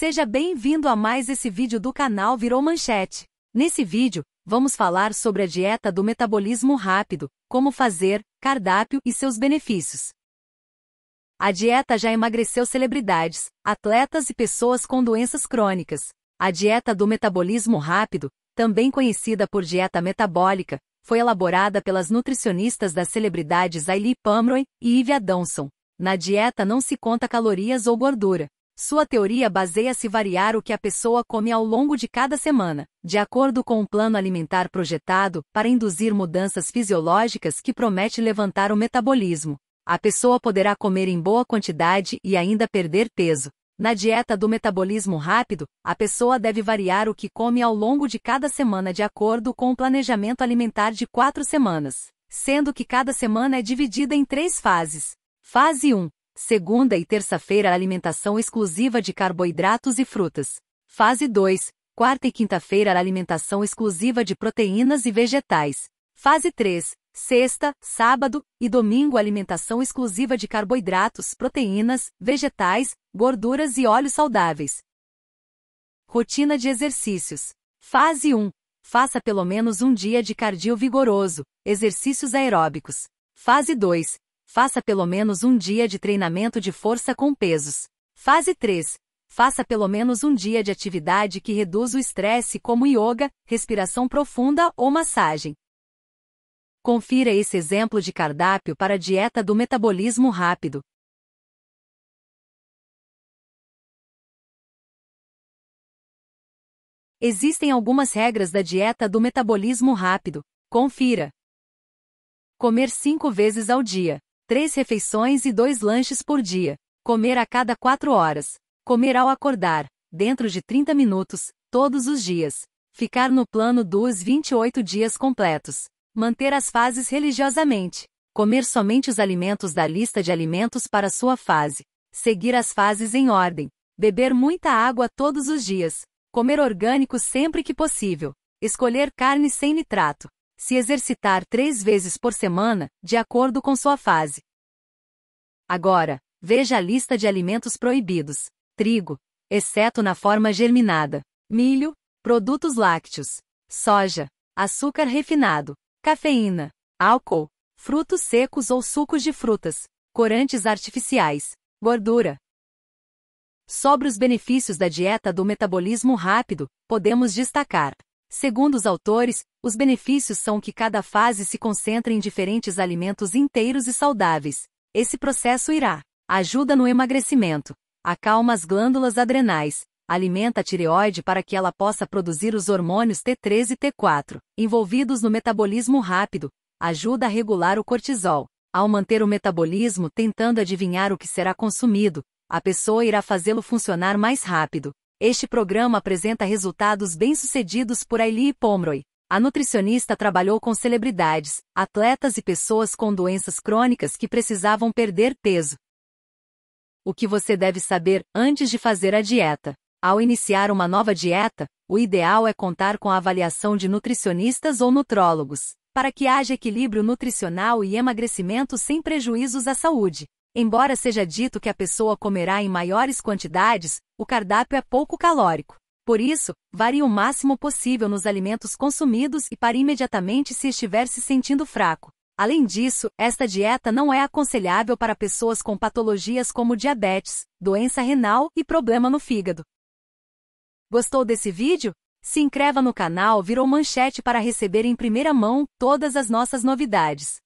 Seja bem-vindo a mais esse vídeo do canal Virou Manchete. Nesse vídeo, vamos falar sobre a dieta do metabolismo rápido, como fazer, cardápio e seus benefícios. A dieta já emagreceu celebridades, atletas e pessoas com doenças crônicas. A dieta do metabolismo rápido, também conhecida por dieta metabólica, foi elaborada pelas nutricionistas das celebridades Ailey Pomeroy e Ivy Adamson. Na dieta não se conta calorias ou gordura. Sua teoria baseia-se variar o que a pessoa come ao longo de cada semana, de acordo com um plano alimentar projetado, para induzir mudanças fisiológicas que promete levantar o metabolismo. A pessoa poderá comer em boa quantidade e ainda perder peso. Na dieta do metabolismo rápido, a pessoa deve variar o que come ao longo de cada semana de acordo com o planejamento alimentar de quatro semanas, sendo que cada semana é dividida em três fases. Fase 1 Segunda e terça-feira, alimentação exclusiva de carboidratos e frutas. Fase 2. Quarta e quinta-feira, alimentação exclusiva de proteínas e vegetais. Fase 3. Sexta, sábado e domingo, alimentação exclusiva de carboidratos, proteínas, vegetais, gorduras e óleos saudáveis. Rotina de exercícios. Fase 1. Faça pelo menos um dia de cardio vigoroso, exercícios aeróbicos. Fase 2. Faça pelo menos um dia de treinamento de força com pesos. Fase 3. Faça pelo menos um dia de atividade que reduz o estresse, como yoga, respiração profunda ou massagem. Confira esse exemplo de cardápio para a dieta do metabolismo rápido. Existem algumas regras da dieta do metabolismo rápido. Confira. Comer 5 vezes ao dia três refeições e dois lanches por dia, comer a cada quatro horas, comer ao acordar, dentro de 30 minutos, todos os dias, ficar no plano dos 28 dias completos, manter as fases religiosamente, comer somente os alimentos da lista de alimentos para sua fase, seguir as fases em ordem, beber muita água todos os dias, comer orgânico sempre que possível, escolher carne sem nitrato, se exercitar três vezes por semana, de acordo com sua fase. Agora, veja a lista de alimentos proibidos: trigo, exceto na forma germinada, milho, produtos lácteos, soja, açúcar refinado, cafeína, álcool, frutos secos ou sucos de frutas, corantes artificiais, gordura. Sobre os benefícios da dieta do metabolismo rápido, podemos destacar Segundo os autores, os benefícios são que cada fase se concentra em diferentes alimentos inteiros e saudáveis. Esse processo irá ajuda no emagrecimento, acalma as glândulas adrenais, alimenta a tireoide para que ela possa produzir os hormônios T3 e T4, envolvidos no metabolismo rápido, ajuda a regular o cortisol. Ao manter o metabolismo tentando adivinhar o que será consumido, a pessoa irá fazê-lo funcionar mais rápido. Este programa apresenta resultados bem-sucedidos por Aili Pomroy. A nutricionista trabalhou com celebridades, atletas e pessoas com doenças crônicas que precisavam perder peso. O que você deve saber antes de fazer a dieta? Ao iniciar uma nova dieta, o ideal é contar com a avaliação de nutricionistas ou nutrólogos, para que haja equilíbrio nutricional e emagrecimento sem prejuízos à saúde. Embora seja dito que a pessoa comerá em maiores quantidades, o cardápio é pouco calórico. Por isso, varie o máximo possível nos alimentos consumidos e pare imediatamente se estiver se sentindo fraco. Além disso, esta dieta não é aconselhável para pessoas com patologias como diabetes, doença renal e problema no fígado. Gostou desse vídeo? Se inscreva no canal virou manchete para receber em primeira mão todas as nossas novidades.